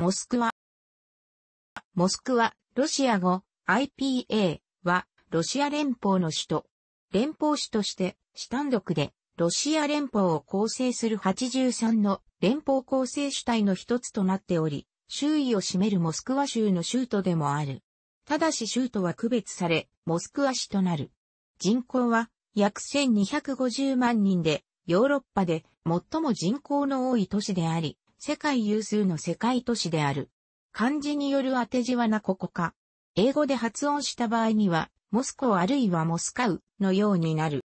モスクワ。モスクワ、ロシア語、IPA は、ロシア連邦の首都。連邦市として、市単独で、ロシア連邦を構成する83の連邦構成主体の一つとなっており、周囲を占めるモスクワ州の州都でもある。ただし州都は区別され、モスクワ市となる。人口は約1250万人で、ヨーロッパで最も人口の多い都市であり、世界有数の世界都市である。漢字による当て字はなここか。英語で発音した場合には、モスコあるいはモスカウのようになる。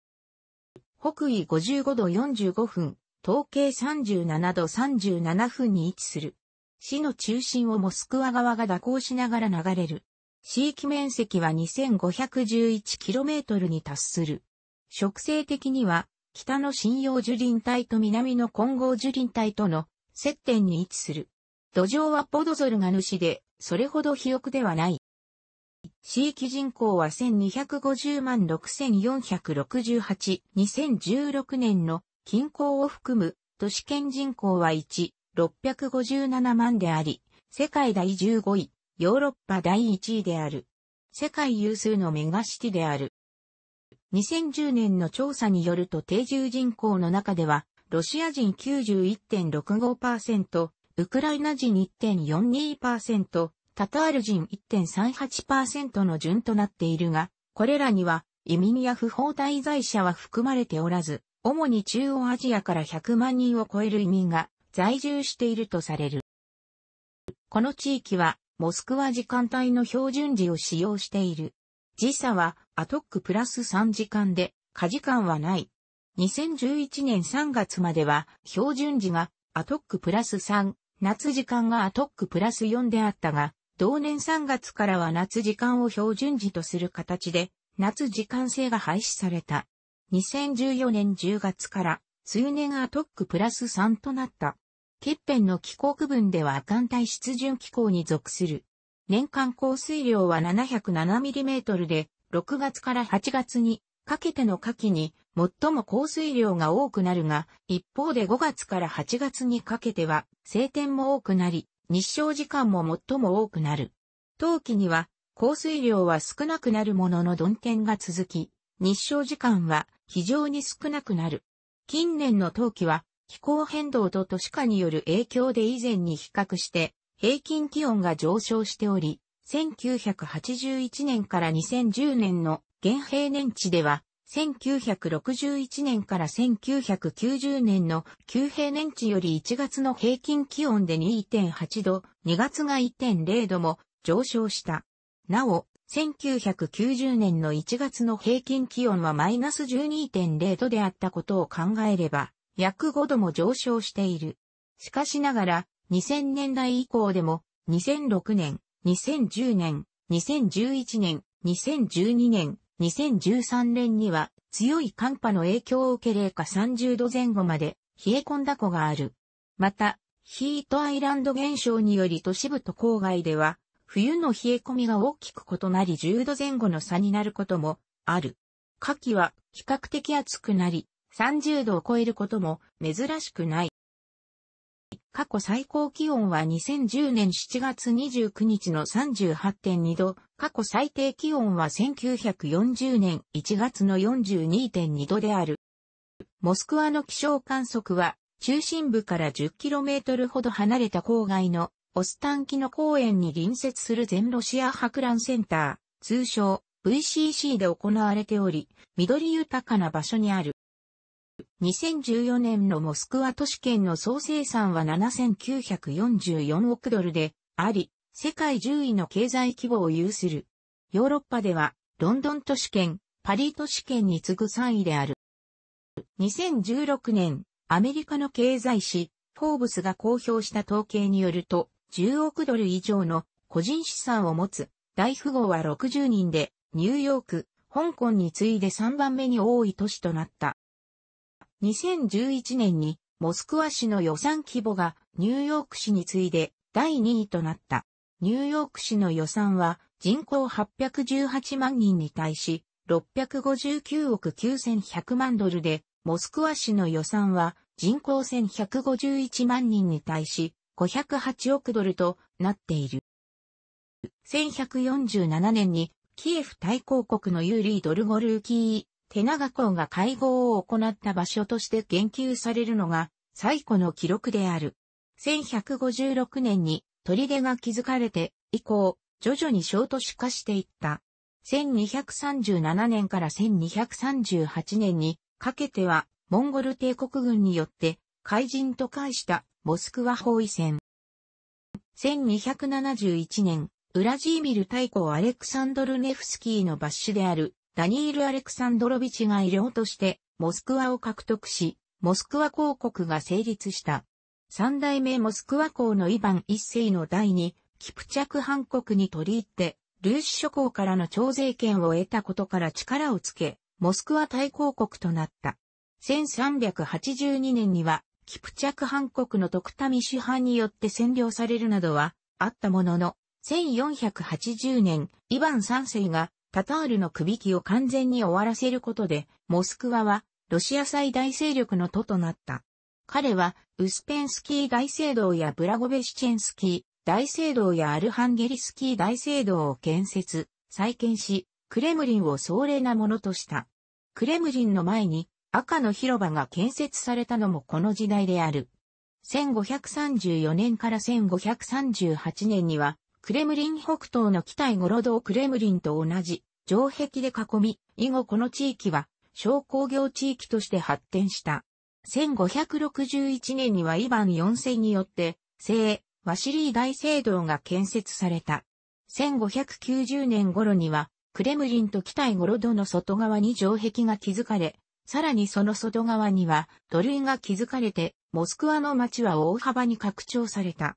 北緯55度45分、東経37度37分に位置する。市の中心をモスクワ側が蛇行しながら流れる。地域面積は 2511km に達する。植生的には、北の新葉樹林帯と南の混合樹林帯との接点に位置する。土壌はポドゾルが主で、それほど肥沃ではない。地域人口は1250万6468、2016年の近郊を含む都市圏人口は1657万であり、世界第15位、ヨーロッパ第1位である。世界有数のメガシティである。2010年の調査によると定住人口の中ではロシア人91.65%、ウクライナ人1.42%、タタール人1.38%の順となっているが、これらには移民や不法滞在者は含まれておらず、主に中央アジアから100万人を超える移民が在住しているとされる。この地域はモスクワ時間帯の標準時を使用している。時差はアトックプラス3時間で、過時間はない。2011年3月までは、標準時がアトックプラス3、夏時間がアトックプラス4であったが、同年3月からは夏時間を標準時とする形で、夏時間制が廃止された。2014年10月から、数年アトックプラス3となった。欠片の気候区分では寒帯湿潤気候に属する。年間降水量は 707mm で、6月から8月にかけての夏季に最も降水量が多くなるが、一方で5月から8月にかけては晴天も多くなり、日照時間も最も多くなる。冬季には降水量は少なくなるものの曇天が続き、日照時間は非常に少なくなる。近年の冬季は気候変動と都市化による影響で以前に比較して平均気温が上昇しており、1981年から2010年の現平年値では、1961年から1990年の旧平年値より1月の平均気温で2.8度、2月が1.0度も上昇した。なお、1990年の1月の平均気温はマイナス12.0度であったことを考えれば、約5度も上昇している。しかしながら、2000年代以降でも、2006年、2010年、2011年、2012年、2013年には強い寒波の影響を受け零下30度前後まで冷え込んだ湖がある。また、ヒートアイランド現象により都市部と郊外では、冬の冷え込みが大きく異なり10度前後の差になることもある。夏季は比較的暑くなり、30度を超えることも珍しくない。過去最高気温は2010年7月29日の38.2度、過去最低気温は1940年1月の42.2度である。モスクワの気象観測は、中心部から 10km ほど離れた郊外のオスタンキの公園に隣接する全ロシア博覧センター、通称 VCC で行われており、緑豊かな場所にある。2014年のモスクワ都市圏の総生産は7944億ドルであり、世界10位の経済規模を有する。ヨーロッパでは、ロンドン都市圏、パリ都市圏に次ぐ3位である。2016年、アメリカの経済誌、フォーブスが公表した統計によると、10億ドル以上の個人資産を持つ大富豪は60人で、ニューヨーク、香港に次いで3番目に多い都市となった。2011年にモスクワ市の予算規模がニューヨーク市に次いで第2位となった。ニューヨーク市の予算は人口818万人に対し659億9100万ドルで、モスクワ市の予算は人口1151万人に対し508億ドルとなっている。1147年にキエフ大公国のユーリー・ドルゴルーキー手長校が会合を行った場所として言及されるのが最古の記録である。1156年に砦が築かれて以降、徐々に小都市化していった。1237年から1238年にかけては、モンゴル帝国軍によって、海人と化したモスクワ包囲戦。1271年、ウラジーミル大公アレクサンドル・ネフスキーの抜ッであるダニール・アレクサンドロビチが医療としてモスクワを獲得し、モスクワ公国が成立した。三代目モスクワ公のイヴァン一世の代に、キプチャク藩国に取り入って、ルーシ諸侯からの徴税権を得たことから力をつけ、モスクワ大公国となった。1382年には、キプチャク藩国の徳民主派によって占領されるなどはあったものの、1480年、イヴァン三世がタタールの首輝を完全に終わらせることで、モスクワは、ロシア最大勢力の都となった。彼は、ウスペンスキー大聖堂やブラゴベシチェンスキー大聖堂やアルハンゲリスキー大聖堂を建設、再建し、クレムリンを壮麗なものとした。クレムリンの前に赤の広場が建設されたのもこの時代である。1534年から1538年にはクレムリン北東の北イゴロドをクレムリンと同じ城壁で囲み、以後この地域は商工業地域として発展した。1561年にはイヴァン4世によって、聖、ワシリー大聖堂が建設された。1590年頃には、クレムリンと北イゴロドの外側に城壁が築かれ、さらにその外側には土塁が築かれて、モスクワの街は大幅に拡張された。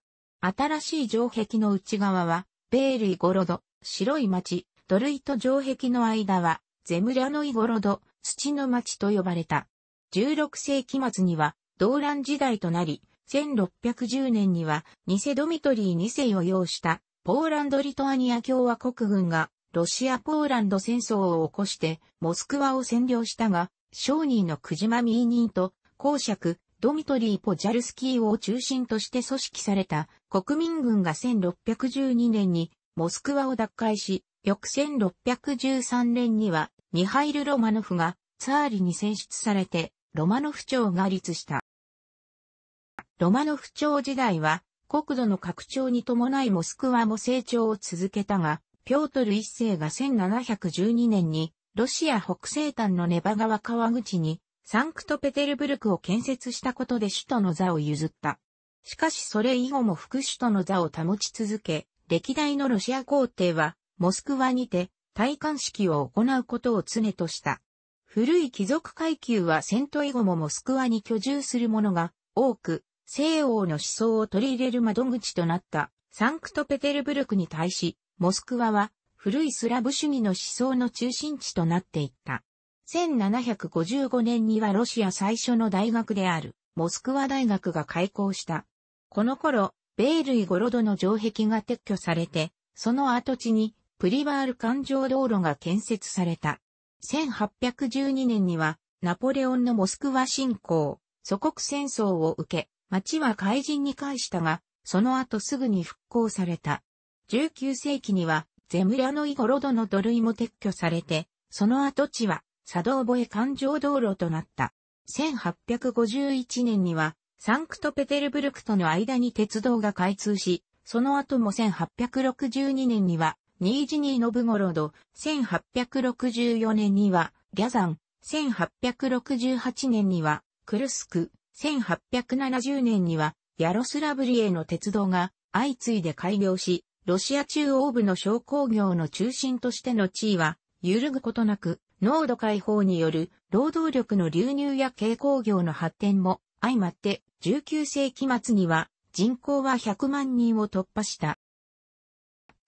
新しい城壁の内側は、ベールイゴロド、白い町、土塁と城壁の間は、ゼムラノイゴロド、土の町と呼ばれた。16世紀末には、動乱時代となり、1610年には、ニセ・ドミトリー2世を擁した、ポーランド・リトアニア共和国軍が、ロシア・ポーランド戦争を起こして、モスクワを占領したが、商人のクジマ・ミーニーと、公爵、ドミトリー・ポジャルスキーを中心として組織された国民軍が1612年にモスクワを奪回し、翌1613年にはミハイル・ロマノフがツァーリに選出されてロマノフ朝が立した。ロマノフ朝時代は国土の拡張に伴いモスクワも成長を続けたが、ピョートル一世が1712年にロシア北西端のネバ川川口にサンクトペテルブルクを建設したことで首都の座を譲った。しかしそれ以後も副首都の座を保ち続け、歴代のロシア皇帝は、モスクワにて、戴冠式を行うことを常とした。古い貴族階級は戦闘以後もモスクワに居住する者が多く、西欧の思想を取り入れる窓口となったサンクトペテルブルクに対し、モスクワは古いスラブ主義の思想の中心地となっていった。1755年にはロシア最初の大学である、モスクワ大学が開校した。この頃、ベールイゴロドの城壁が撤去されて、その跡地にプリバール環状道路が建設された。1812年には、ナポレオンのモスクワ侵攻、祖国戦争を受け、町は怪人に返したが、その後すぐに復興された。19世紀には、ゼムラノイゴロドの土塁も撤去されて、その跡地は佐ボ越環状道路となった。1851年には、サンクトペテルブルクとの間に鉄道が開通し、その後も1862年には、ニージニーノブゴロド、1864年には、ギャザン、1868年には、クルスク、1870年には、ヤロスラブリエの鉄道が相次いで開業し、ロシア中央部の商工業の中心としての地位は揺るぐことなく濃度解放による労働力の流入や軽工業の発展も相まって19世紀末には人口は100万人を突破した。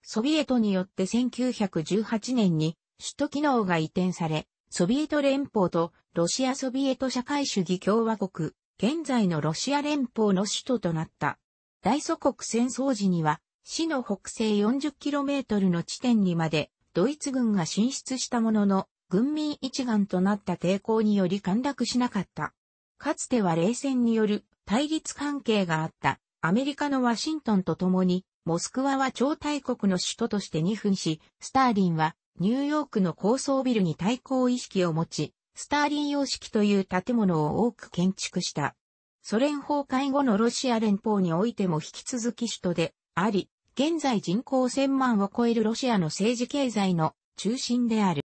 ソビエトによって1918年に首都機能が移転され、ソビエト連邦とロシアソビエト社会主義共和国、現在のロシア連邦の首都となった。大祖国戦争時には、市の北西 40km の地点にまでドイツ軍が進出したものの、軍民一丸となった抵抗により陥落しなかった。かつては冷戦による対立関係があったアメリカのワシントンと共に、モスクワは超大国の首都として2分し、スターリンはニューヨークの高層ビルに対抗意識を持ち、スターリン様式という建物を多く建築した。ソ連崩壊後のロシア連邦においても引き続き首都であり、現在人口1000万を超えるロシアの政治経済の中心である。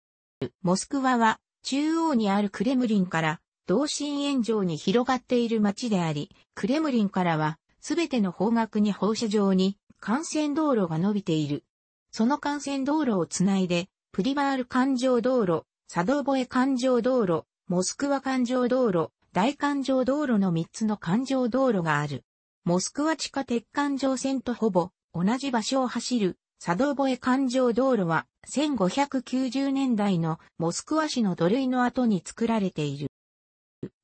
モスクワは中央にあるクレムリンから同心円状に広がっている街であり、クレムリンからはすべての方角に放射状に幹線道路が伸びている。その幹線道路をつないで、プリバール環状道路、サドボエ環状道路、モスクワ環状道路、大環状道路の3つの環状道路がある。モスクワ地下鉄環状線とほぼ同じ場所を走るサドボエ環状道路は1590年代のモスクワ市の土塁の後に作られている。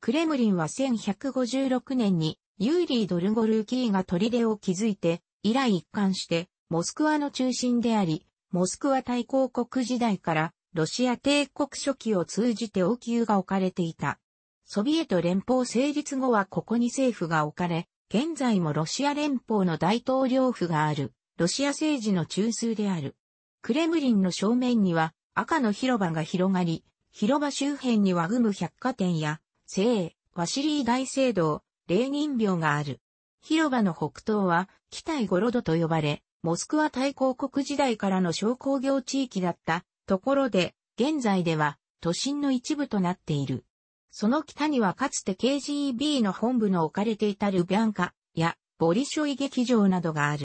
クレムリンは1156年にユーリー・ドルゴルーキーが砦を築いて、以来一貫してモスクワの中心であり、モスクワ大公国時代からロシア帝国初期を通じて王宮が置かれていた。ソビエト連邦成立後はここに政府が置かれ、現在もロシア連邦の大統領府がある。ロシア政治の中枢である。クレムリンの正面には赤の広場が広がり、広場周辺にはグム百貨店や、聖、ワシリー大聖堂、レーニン廟がある。広場の北東は、北イゴロドと呼ばれ、モスクワ大公国時代からの商工業地域だったところで、現在では都心の一部となっている。その北にはかつて KGB の本部の置かれていたルビャンカやボリショイ劇場などがある。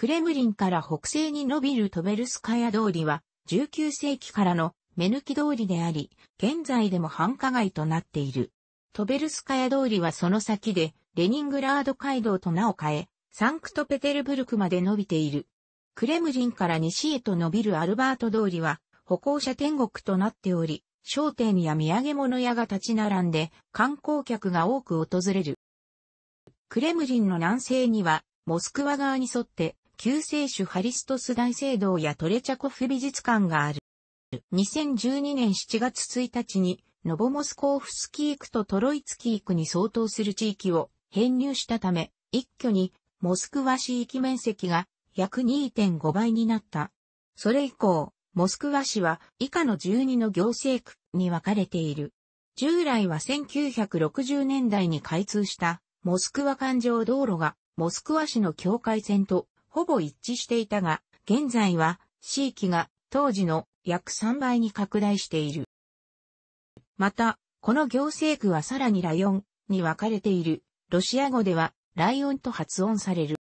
クレムリンから北西に伸びるトベルスカヤ通りは、19世紀からの目抜き通りであり、現在でも繁華街となっている。トベルスカヤ通りはその先で、レニングラード街道と名を変え、サンクトペテルブルクまで伸びている。クレムリンから西へと伸びるアルバート通りは、歩行者天国となっており、商店や土産物屋が立ち並んで、観光客が多く訪れる。クレムリンの南西には、モスクワ側に沿って、救世主ハリストス大聖堂やトレチャコフ美術館がある。2012年7月1日に、ノボモスコーフスキークとトロイツキークに相当する地域を編入したため、一挙にモスクワ市域面積が約2.5倍になった。それ以降、モスクワ市は以下の12の行政区に分かれている。従来は1960年代に開通したモスクワ環状道路がモスクワ市の境界線とほぼ一致していたが、現在は、地域が当時の約3倍に拡大している。また、この行政区はさらにライオンに分かれている。ロシア語ではライオンと発音される。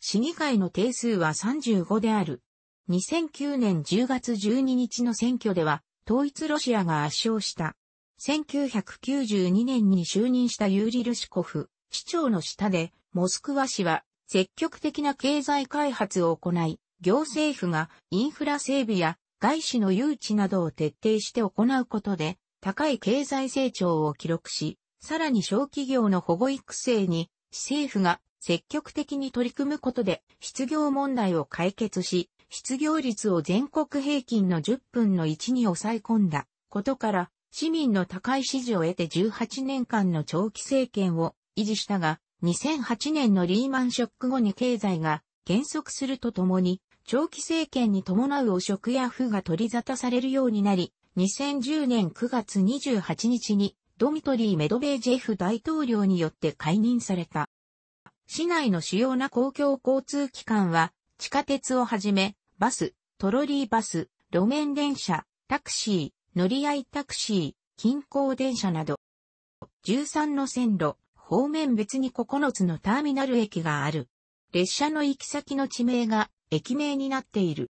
市議会の定数は35である。2009年10月12日の選挙では、統一ロシアが圧勝した。1992年に就任したユーリルシコフ、市長の下で、モスクワ市は積極的な経済開発を行い、行政府がインフラ整備や外資の誘致などを徹底して行うことで、高い経済成長を記録し、さらに小企業の保護育成に、政府が積極的に取り組むことで、失業問題を解決し、失業率を全国平均の10分の1に抑え込んだことから、市民の高い支持を得て18年間の長期政権を維持したが、2008年のリーマンショック後に経済が減速するとともに、長期政権に伴う汚職や負が取り沙汰されるようになり、2010年9月28日にドミトリー・メドベージェフ大統領によって解任された。市内の主要な公共交通機関は、地下鉄をはじめ、バス、トロリーバス、路面電車、タクシー、乗り合いタクシー、近郊電車など、13の線路、方面別に9つのターミナル駅がある。列車の行き先の地名が駅名になっている。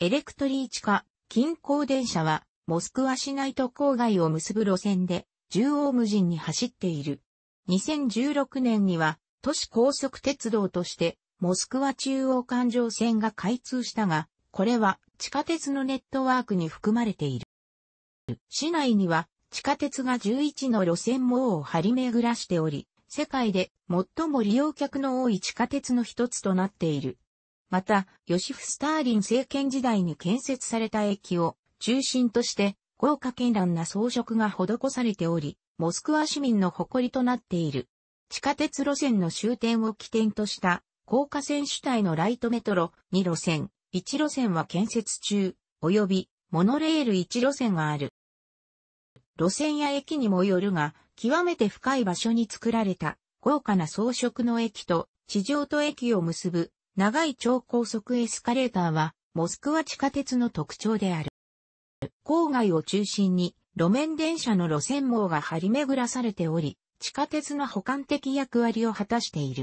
エレクトリー地下近郊電車はモスクワ市内と郊外を結ぶ路線で縦横無尽に走っている。2016年には都市高速鉄道としてモスクワ中央環状線が開通したが、これは地下鉄のネットワークに含まれている。市内には地下鉄が11の路線網を張り巡らしており、世界で最も利用客の多い地下鉄の一つとなっている。また、ヨシフ・スターリン政権時代に建設された駅を中心として豪華絢爛な装飾が施されており、モスクワ市民の誇りとなっている。地下鉄路線の終点を起点とした高架線主体のライトメトロ2路線、1路線は建設中、及びモノレール1路線がある。路線や駅にもよるが、極めて深い場所に作られた豪華な装飾の駅と地上と駅を結ぶ長い超高速エスカレーターはモスクワ地下鉄の特徴である。郊外を中心に路面電車の路線網が張り巡らされており、地下鉄の補完的役割を果たしている。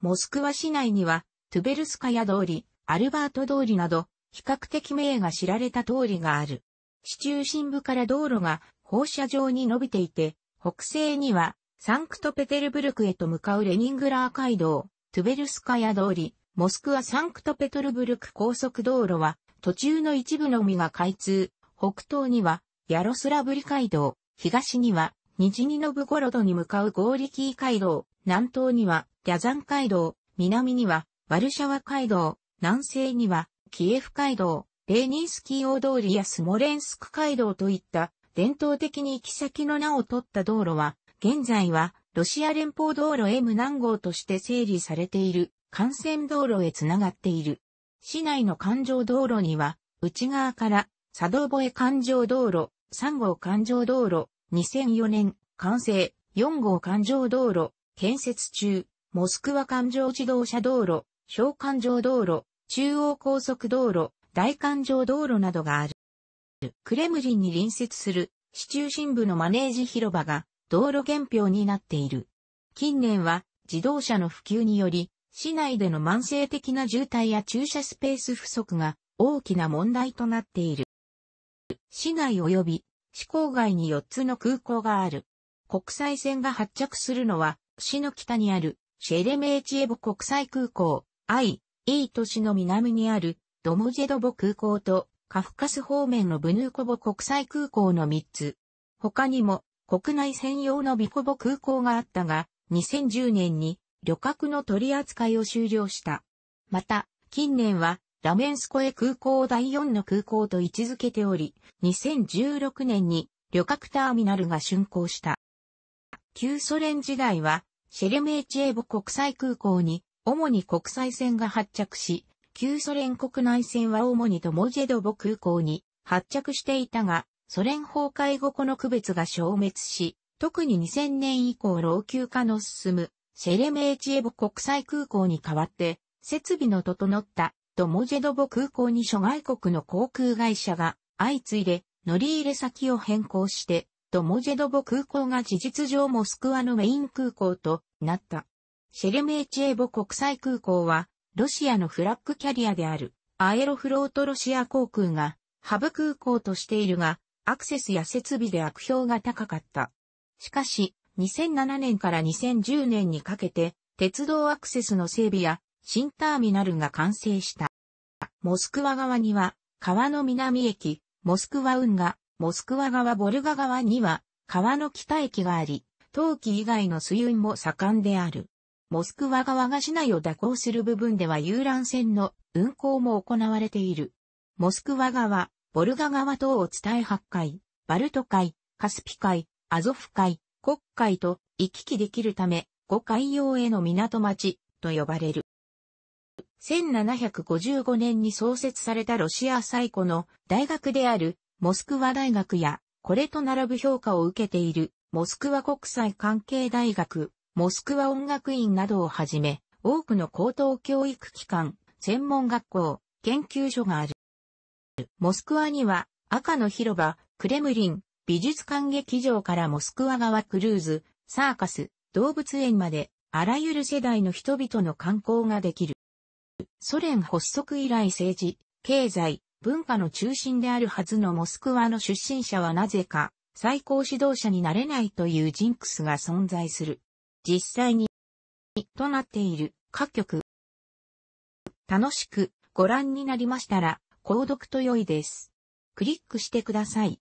モスクワ市内には、トゥベルスカヤ通り、アルバート通りなど、比較的名が知られた通りがある。市中心部から道路が放射状に伸びていて、北西にはサンクトペテルブルクへと向かうレニングラー街道、トゥベルスカヤ通り、モスクワサンクトペテルブルク高速道路は途中の一部のみが開通、北東にはヤロスラブリ街道、東にはニジニノブゴロドに向かうゴーリキー街道、南東にはリャザン街道、南にはワルシャワ街道、南西にはキエフ街道、レーニンスキー大通りやスモレンスク街道といった伝統的に行き先の名を取った道路は、現在はロシア連邦道路 M 何号として整理されている幹線道路へつながっている。市内の環状道路には、内側から佐渡越環状道路、3号環状道路、2004年完成、4号環状道路、建設中、モスクワ環状自動車道路、小環状道路、中央高速道路、大環状道路などがある。クレムリンに隣接する市中心部のマネージ広場が道路原標になっている。近年は自動車の普及により、市内での慢性的な渋滞や駐車スペース不足が大きな問題となっている。市内及び市郊外に4つの空港がある。国際線が発着するのは、市の北にあるシェレメーチエボ国際空港、アイ、イー都市の南にあるドモジェドボ空港と、カフカス方面のブヌーコボ国際空港の3つ。他にも国内専用のビコボ空港があったが、2010年に旅客の取り扱いを終了した。また、近年はラメンスコエ空港を第4の空港と位置づけており、2016年に旅客ターミナルが竣工した。旧ソ連時代は、シェレメーチエボ国際空港に、主に国際線が発着し、旧ソ連国内線は主にトモジェドボ空港に発着していたが、ソ連崩壊後この区別が消滅し、特に2000年以降老朽化の進む、シェレメーチエボ国際空港に代わって、設備の整った、トモジェドボ空港に諸外国の航空会社が、相次いで、乗り入れ先を変更して、トモジェドボ空港が事実上モスクワのメイン空港となった。シェレメーチエボ国際空港は、ロシアのフラッグキャリアである、アエロフロートロシア航空が、ハブ空港としているが、アクセスや設備で悪評が高かった。しかし、2007年から2010年にかけて、鉄道アクセスの整備や、新ターミナルが完成した。モスクワ側には、川の南駅、モスクワ運河、モスクワ側ボルガ側には、川の北駅があり、冬季以外の水運も盛んである。モスクワ側が市内を蛇行する部分では遊覧船の運航も行われている。モスクワ側、ボルガ側等を伝え8海、バルト海、カスピ海、アゾフ海、黒海と行き来できるため、五海洋への港町と呼ばれる。1755年に創設されたロシア最古の大学であるモスクワ大学や、これと並ぶ評価を受けているモスクワ国際関係大学、モスクワ音楽院などをはじめ、多くの高等教育機関、専門学校、研究所がある。モスクワには赤の広場、クレムリン、美術館劇場からモスクワ側クルーズ、サーカス、動物園まで、あらゆる世代の人々の観光ができる。ソ連発足以来政治、経済、文化の中心であるはずのモスクワの出身者はなぜか最高指導者になれないというジンクスが存在する。実際に、となっている各曲。楽しくご覧になりましたら、購読と良いです。クリックしてください。